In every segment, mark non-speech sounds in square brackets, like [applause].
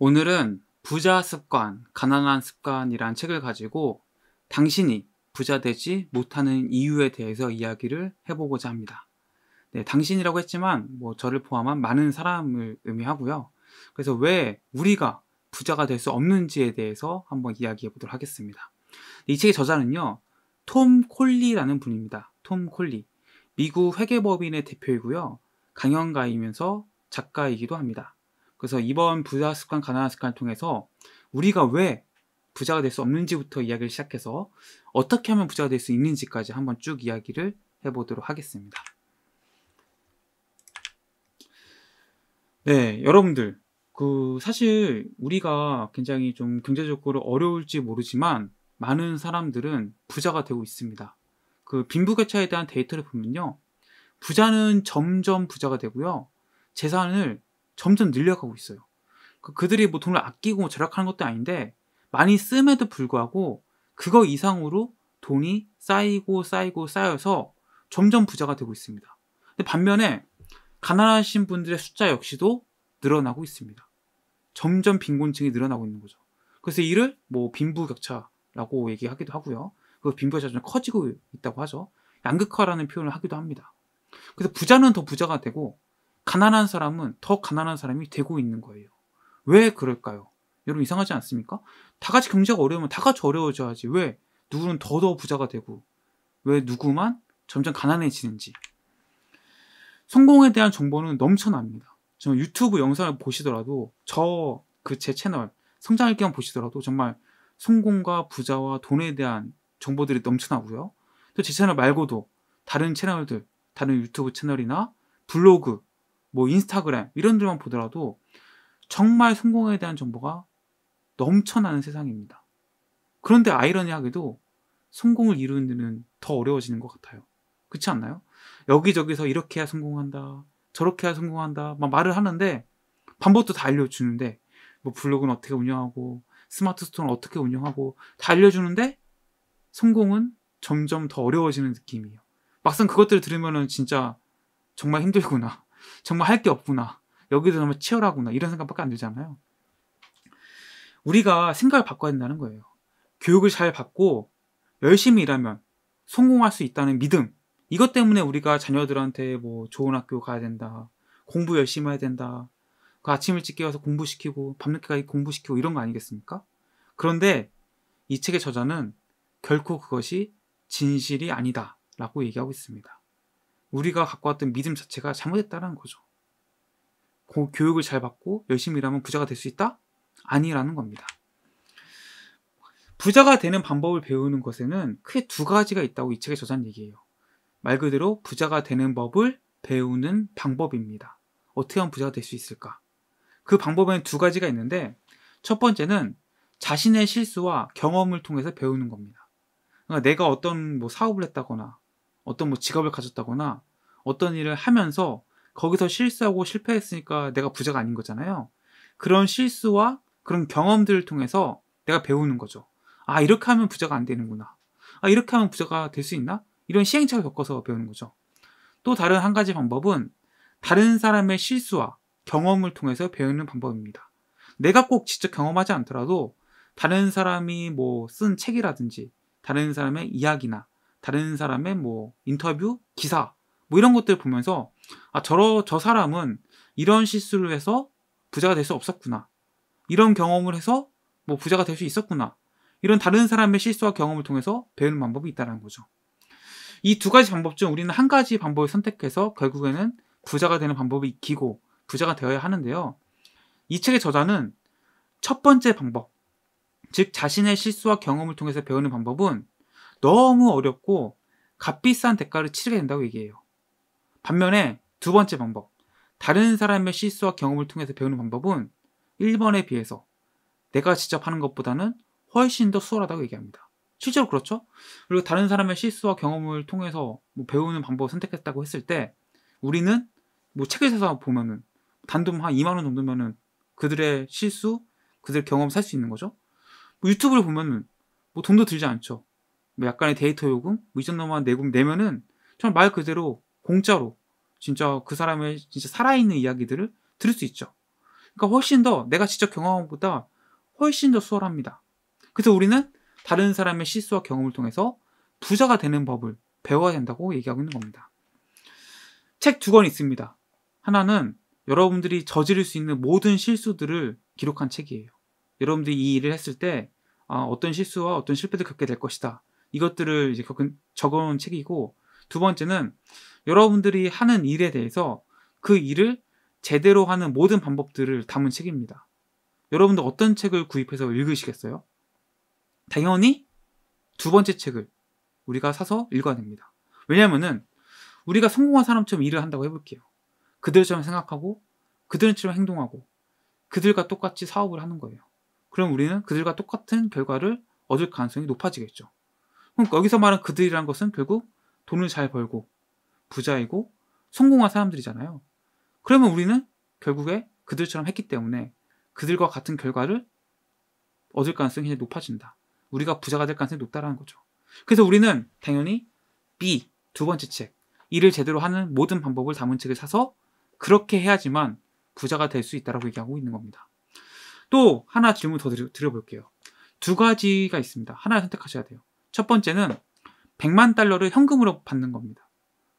오늘은 부자 습관, 가난한 습관이란 책을 가지고 당신이 부자 되지 못하는 이유에 대해서 이야기를 해보고자 합니다. 네, 당신이라고 했지만 뭐 저를 포함한 많은 사람을 의미하고요. 그래서 왜 우리가 부자가 될 수 없는지에 대해서 한번 이야기해 보도록 하겠습니다. 이 책의 저자는요, 톰 콜리라는 분입니다. 톰 콜리. 미국 회계법인의 대표이고요. 강연가이면서 작가이기도 합니다. 그래서 이번 부자 습관, 가난한 습관을 통해서 우리가 왜 부자가 될 수 없는지부터 이야기를 시작해서 어떻게 하면 부자가 될 수 있는지까지 한번 쭉 이야기를 해보도록 하겠습니다. 네, 여러분들. 그, 사실 우리가 굉장히 좀 경제적으로 어려울지 모르지만 많은 사람들은 부자가 되고 있습니다. 그 빈부격차에 대한 데이터를 보면요. 부자는 점점 부자가 되고요. 재산을 점점 늘려가고 있어요. 그, 그들이 뭐 돈을 아끼고 뭐 절약하는 것도 아닌데 많이 쓰 씀에도 불구하고 그거 이상으로 돈이 쌓이고 쌓이고 쌓여서 점점 부자가 되고 있습니다. 반면에 가난하신 분들의 숫자 역시도 늘어나고 있습니다. 점점 빈곤층이 늘어나고 있는 거죠. 그래서 이를 뭐 빈부격차라고 얘기하기도 하고요. 그 빈부격차가 좀 커지고 있다고 하죠. 양극화라는 표현을 하기도 합니다. 그래서 부자는 더 부자가 되고 가난한 사람은 더 가난한 사람이 되고 있는 거예요. 왜 그럴까요? 여러분 이상하지 않습니까? 다 같이 경제가 어려우면 다 같이 어려워져야지. 왜? 누구는 더더 부자가 되고 왜 누구만 점점 가난해지는지. 성공에 대한 정보는 넘쳐납니다. 저 유튜브 영상을 보시더라도 저 그 제 채널 성장일 기간 보시더라도 정말 성공과 부자와 돈에 대한 정보들이 넘쳐나고요. 또 제 채널 말고도 다른 채널들, 다른 유튜브 채널이나 블로그 뭐 인스타그램 이런 데만 보더라도 정말 성공에 대한 정보가 넘쳐나는 세상입니다. 그런데 아이러니하게도 성공을 이루는 데는 더 어려워지는 것 같아요. 그렇지 않나요? 여기저기서 이렇게 해야 성공한다, 저렇게 해야 성공한다, 막 말을 하는데 방법도 다 알려주는데 뭐 블로그는 어떻게 운영하고 스마트 스톤어 어떻게 운영하고 다 알려주는데 성공은 점점 더 어려워지는 느낌이에요. 막상 그것들을 들으면 진짜 정말 힘들구나 정말 할 게 없구나. 여기도 정말 치열하구나. 이런 생각밖에 안 들잖아요. 우리가 생각을 바꿔야 된다는 거예요. 교육을 잘 받고 열심히 일하면 성공할 수 있다는 믿음. 이것 때문에 우리가 자녀들한테 뭐 좋은 학교 가야 된다. 공부 열심히 해야 된다. 그 아침 일찍 깨워서 공부시키고 밤늦게까지 공부시키고 이런 거 아니겠습니까? 그런데 이 책의 저자는 결코 그것이 진실이 아니다라고 얘기하고 있습니다. 우리가 갖고 왔던 믿음 자체가 잘못했다라는 거죠. 그 교육을 잘 받고 열심히 일하면 부자가 될 수 있다? 아니라는 겁니다. 부자가 되는 방법을 배우는 것에는 크게 두 가지가 있다고 이 책의 저자는 얘기해요. 말 그대로 부자가 되는 법을 배우는 방법입니다. 어떻게 하면 부자가 될 수 있을까? 그 방법에는 두 가지가 있는데 첫 번째는 자신의 실수와 경험을 통해서 배우는 겁니다. 그러니까 내가 어떤 뭐 사업을 했다거나 어떤 뭐 직업을 가졌다거나 어떤 일을 하면서 거기서 실수하고 실패했으니까 내가 부자가 아닌 거잖아요. 그런 실수와 그런 경험들을 통해서 내가 배우는 거죠. 아, 이렇게 하면 부자가 안 되는구나. 아, 이렇게 하면 부자가 될 수 있나? 이런 시행착오 를 겪어서 배우는 거죠. 또 다른 한 가지 방법은 다른 사람의 실수와 경험을 통해서 배우는 방법입니다. 내가 꼭 직접 경험하지 않더라도 다른 사람이 뭐 쓴 책이라든지 다른 사람의 이야기나 다른 사람의 뭐 인터뷰, 기사 뭐 이런 것들 을 보면서 아 저러 저 사람은 이런 실수를 해서 부자가 될 수 없었구나. 이런 경험을 해서 뭐 부자가 될 수 있었구나. 이런 다른 사람의 실수와 경험을 통해서 배우는 방법이 있다는 거죠. 이 두 가지 방법 중 우리는 한 가지 방법을 선택해서 결국에는 부자가 되는 방법이 익히고 부자가 되어야 하는데요. 이 책의 저자는 첫 번째 방법, 즉 자신의 실수와 경험을 통해서 배우는 방법은 너무 어렵고 값비싼 대가를 치르게 된다고 얘기해요. 반면에 두 번째 방법, 다른 사람의 실수와 경험을 통해서 배우는 방법은 1번에 비해서 내가 직접 하는 것보다는 훨씬 더 수월하다고 얘기합니다. 실제로 그렇죠? 그리고 다른 사람의 실수와 경험을 통해서 뭐 배우는 방법을 선택했다고 했을 때 우리는 뭐 책을 사서 보면은 단돈 한 2만 원 정도면은 그들의 실수, 그들 의 경험 살수 있는 거죠. 뭐 유튜브를 보면은 뭐 돈도 들지 않죠. 뭐 약간의 데이터 요금, 뭐이 정도만 내금 내면은 정말 말 그대로 공짜로 진짜 그 사람의 진짜 살아있는 이야기들을 들을 수 있죠. 그러니까 훨씬 더 내가 직접 경험한 것보다 훨씬 더 수월합니다. 그래서 우리는 다른 사람의 실수와 경험을 통해서 부자가 되는 법을 배워야 된다고 얘기하고 있는 겁니다. 책 두 권 있습니다. 하나는 여러분들이 저지를 수 있는 모든 실수들을 기록한 책이에요. 여러분들이 이 일을 했을 때 아, 어떤 실수와 어떤 실패를 겪게 될 것이다. 이것들을 이제 겪은, 적어 책이고 두 번째는 여러분들이 하는 일에 대해서 그 일을 제대로 하는 모든 방법들을 담은 책입니다. 여러분들 어떤 책을 구입해서 읽으시겠어요? 당연히 두 번째 책을 우리가 사서 읽어야 됩니다. 왜냐면은 우리가 성공한 사람처럼 일을 한다고 해볼게요. 그들처럼 생각하고 그들처럼 행동하고 그들과 똑같이 사업을 하는 거예요. 그럼 우리는 그들과 똑같은 결과를 얻을 가능성이 높아지겠죠. 그럼 그러니까 여기서 말한 그들이란 것은 결국 돈을 잘 벌고 부자이고 성공한 사람들이잖아요. 그러면 우리는 결국에 그들처럼 했기 때문에 그들과 같은 결과를 얻을 가능성이 굉장히 높아진다. 우리가 부자가 될 가능성이 높다라는 거죠. 그래서 우리는 당연히 B, 두 번째 책, 일을 제대로 하는 모든 방법을 담은 책을 사서 그렇게 해야지만 부자가 될 수 있다라고 얘기하고 있는 겁니다. 또 하나 질문 더 드려, 드려볼게요. 두 가지가 있습니다. 하나를 선택하셔야 돼요. 첫 번째는 100만 달러를 현금으로 받는 겁니다.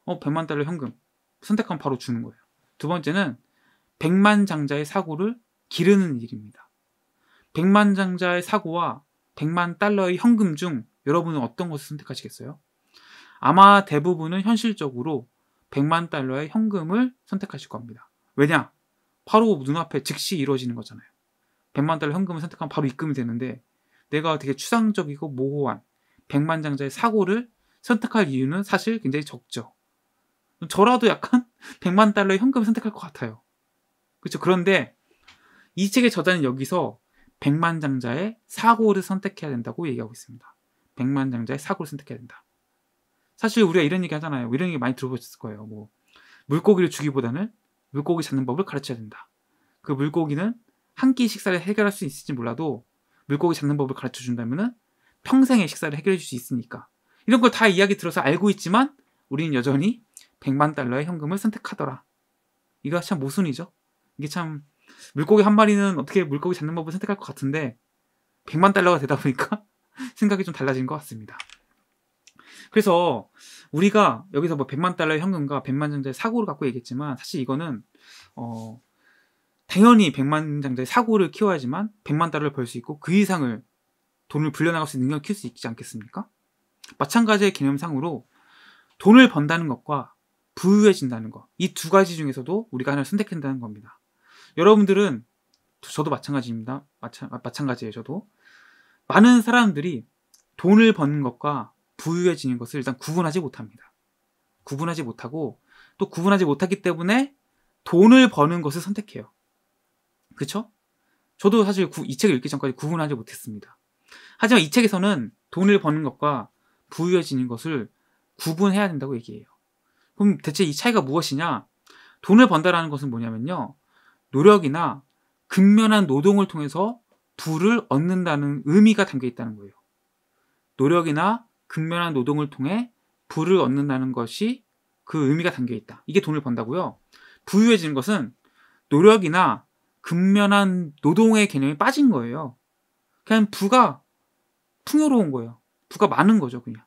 어, 100만 달러 현금. 선택하면 바로 주는 거예요. 두 번째는 100만 장자의 사고를 기르는 일입니다. 100만 장자의 사고와 100만 달러의 현금 중 여러분은 어떤 것을 선택하시겠어요? 아마 대부분은 현실적으로 100만 달러의 현금을 선택하실 겁니다. 왜냐? 바로 눈앞에 즉시 이루어지는 거잖아요. 100만 달러 현금을 선택하면 바로 입금이 되는데 내가 되게 추상적이고 모호한 백만장자의 사고를 선택할 이유는 사실 굉장히 적죠. 저라도 약간 100만 [laughs] 달러의 현금을 선택할 것 같아요. 그렇죠. 그런데 이 책의 저자는 여기서 백만장자의 사고를 선택해야 된다고 얘기하고 있습니다. 백만장자의 사고를 선택해야 된다. 사실 우리가 이런 얘기 하잖아요. 뭐 이런 얘기 많이 들어보셨을 거예요. 뭐 물고기를 주기보다는 물고기 잡는 법을 가르쳐야 된다. 그 물고기는 한 끼 식사를 해결할 수 있을지 몰라도 물고기 잡는 법을 가르쳐 준다면은 평생의 식사를 해결해 줄 수 있으니까. 이런 걸 다 이야기 들어서 알고 있지만 우리는 여전히 100만 달러의 현금을 선택하더라. 이거 참 모순이죠. 이게 참 물고기 한 마리는 어떻게 물고기 잡는 법을 선택할 것 같은데 100만 달러가 되다 보니까 [laughs] 생각이 좀 달라진 것 같습니다. 그래서 우리가 여기서 뭐 100만 달러의 현금과 100만 장자의 사고를 갖고 얘기했지만 사실 이거는 어 당연히 100만 장자의 사고를 키워야지만 100만 달러를 벌 수 있고 그 이상을 돈을 불려나갈 수 있는 능력을 키울 수 있지 않겠습니까? 마찬가지의 개념상으로 돈을 번다는 것과 부유해진다는 것, 이 두 가지 중에서도 우리가 하나를 선택한다는 겁니다. 여러분들은, 저도 마찬가지입니다. 마찬, 아, 마찬가지예요, 저도. 많은 사람들이 돈을 버는 것과 부유해지는 것을 일단 구분하지 못합니다. 구분하지 못하고, 또 구분하지 못하기 때문에 돈을 버는 것을 선택해요. 그쵸? 저도 사실 구, 이 책을 읽기 전까지 구분하지 못했습니다. 하지만 이 책에서는 돈을 버는 것과 부유해지는 것을 구분해야 된다고 얘기해요. 그럼 대체 이 차이가 무엇이냐? 돈을 번다라는 것은 뭐냐면요. 노력이나 근면한 노동을 통해서 부를 얻는다는 의미가 담겨 있다는 거예요. 노력이나 근면한 노동을 통해 부를 얻는다는 것이 그 의미가 담겨 있다. 이게 돈을 번다고요. 부유해지는 것은 노력이나 근면한 노동의 개념이 빠진 거예요. 그냥 부가 풍요로운 거예요. 부가 많은 거죠, 그냥.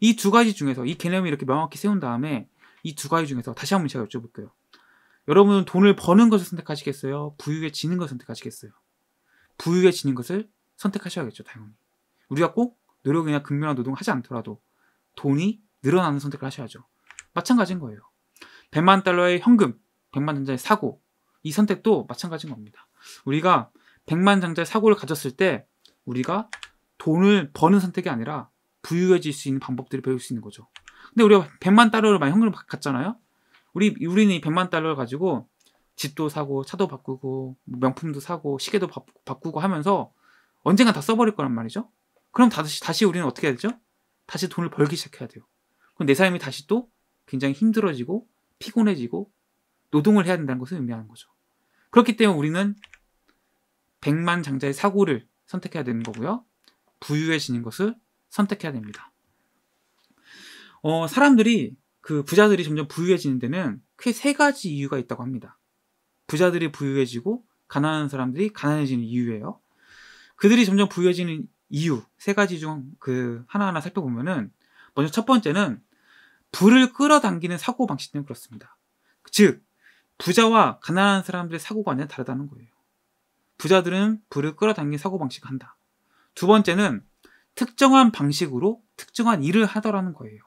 이 두 가지 중에서 이 개념을 이렇게 명확히 세운 다음에 이 두 가지 중에서 다시 한번 제가 여쭤볼게요. 여러분은 돈을 버는 것을 선택하시겠어요? 부유해 지는 것을 선택하시겠어요? 부유해 지는 것을 선택하셔야겠죠, 당연히. 우리가 꼭 노력이나 극명한 노동을 하지 않더라도 돈이 늘어나는 선택을 하셔야죠. 마찬가지인 거예요. 100만 달러의 현금, 100만 장자의 사고, 이 선택도 마찬가지인 겁니다. 우리가 100만 장자의 사고를 가졌을 때 우리가 돈을 버는 선택이 아니라 부유해질 수 있는 방법들을 배울 수 있는 거죠. 근데 우리가 100만 달러를 많이 현금을 갖잖아요. 우리 우리는 100만 달러를 가지고 집도 사고 차도 바꾸고 뭐 명품도 사고 시계도 바, 꾸고 하면서 언젠가 다 써버릴 거란 말이죠. 그럼 다시 다시 우리는 어떻게 해야 되죠? 다시 돈을 벌기 시작해야 돼요. 그럼 내 삶이 다시 또 굉장히 힘들어지고 피곤해지고 노동을 해야 된다는 것을 의미하는 거죠. 그렇기 때문에 우리는 1 0 0만 장자의 사고를 선택해야 되는 거고요. 부유해지는 것을 선택해야 됩니다. 어, 사람들이 그 부자들이 점점 부유해지는 데는 크게 세 가지 이유가 있다고 합니다. 부자들이 부유해지고 가난한 사람들이 가난해지는 이유예요. 그들이 점점 부유해지는 이유 세 가지 중 그 하나하나 살펴보면은 먼저 첫 번째는 불을 끌어당기는 사고 방식 때문에 그렇습니다. 즉 부자와 가난한 사람들의 사고관이 다르다는 거예요. 부자들은 불을 끌어당긴 사고 방식을 한다. 두 번째는 특정한 방식으로 특정한 일을 하더라는 거예요.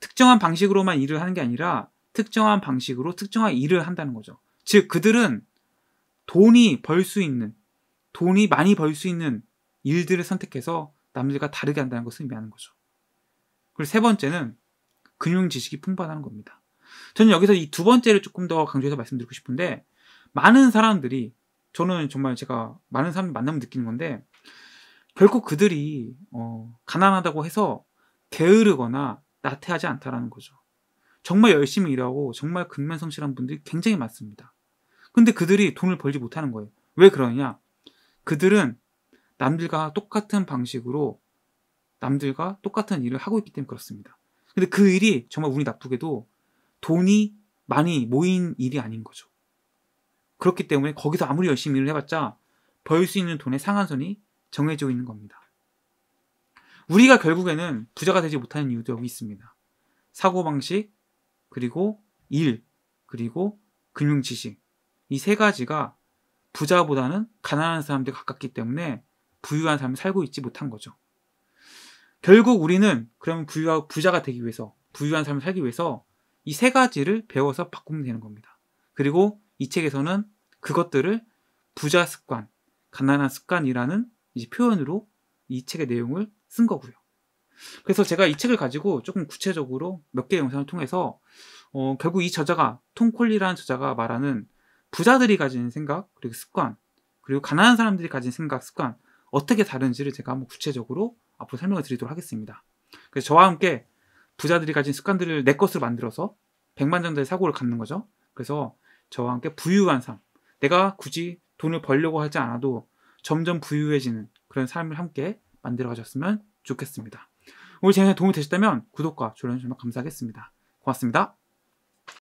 특정한 방식으로만 일을 하는 게 아니라 특정한 방식으로 특정한 일을 한다는 거죠. 즉, 그들은 돈이 벌 수 있는, 돈이 많이 벌 수 있는 일들을 선택해서 남들과 다르게 한다는 것을 의미하는 거죠. 그리고 세 번째는 금융 지식이 풍부하다는 겁니다. 저는 여기서 이 두 번째를 조금 더 강조해서 말씀드리고 싶은데, 많은 사람들이, 저는 정말 제가 많은 사람을 만나면 느끼는 건데, 결국 그들이 어, 가난하다고 해서 게으르거나 나태하지 않다라는 거죠. 정말 열심히 일하고 정말 근면성실한 분들이 굉장히 많습니다. 근데 그들이 돈을 벌지 못하는 거예요. 왜 그러냐? 그들은 남들과 똑같은 방식으로 남들과 똑같은 일을 하고 있기 때문에 그렇습니다. 근데 그 일이 정말 운이 나쁘게도 돈이 많이 모인 일이 아닌 거죠. 그렇기 때문에 거기서 아무리 열심히 일을 해봤자 벌 수 있는 돈의 상한선이 정해져 있는 겁니다. 우리가 결국에는 부자가 되지 못하는 이유도 여기 있습니다. 사고방식, 그리고 일, 그리고 금융지식. 이 세 가지가 부자보다는 가난한 사람들 가깝기 때문에 부유한 삶을 살고 있지 못한 거죠. 결국 우리는 그러면 부유하, 부자가 되기 위해서, 부유한 삶을 살기 위해서 이 세 가지를 배워서 바꾸면 되는 겁니다. 그리고 이 책에서는 그것들을 부자 습관, 가난한 습관이라는 이제 표현으로 이 책의 내용을 쓴 거고요. 그래서 제가 이 책을 가지고 조금 구체적으로 몇 개의 영상을 통해서 어, 결국 이 저자가 통 콜리라는 저자가 말하는 부자들이 가진 생각 그리고 습관 그리고 가난한 사람들이 가진 생각 습관 어떻게 다른지를 제가 한번 구체적으로 앞으로 설명을 드리도록 하겠습니다. 그래서 저와 함께 부자들이 가진 습관들을 내 것으로 만들어서 백만장자의 사고를 갖는 거죠. 그래서 저와 함께 부유한 삶 내가 굳이 돈을 벌려고 하지 않아도 점점 부유해지는 그런 삶을 함께 만들어 가셨으면 좋겠습니다. 오늘 제가 도움이 되셨다면 구독과 좋아요 정말 감사하겠습니다. 고맙습니다.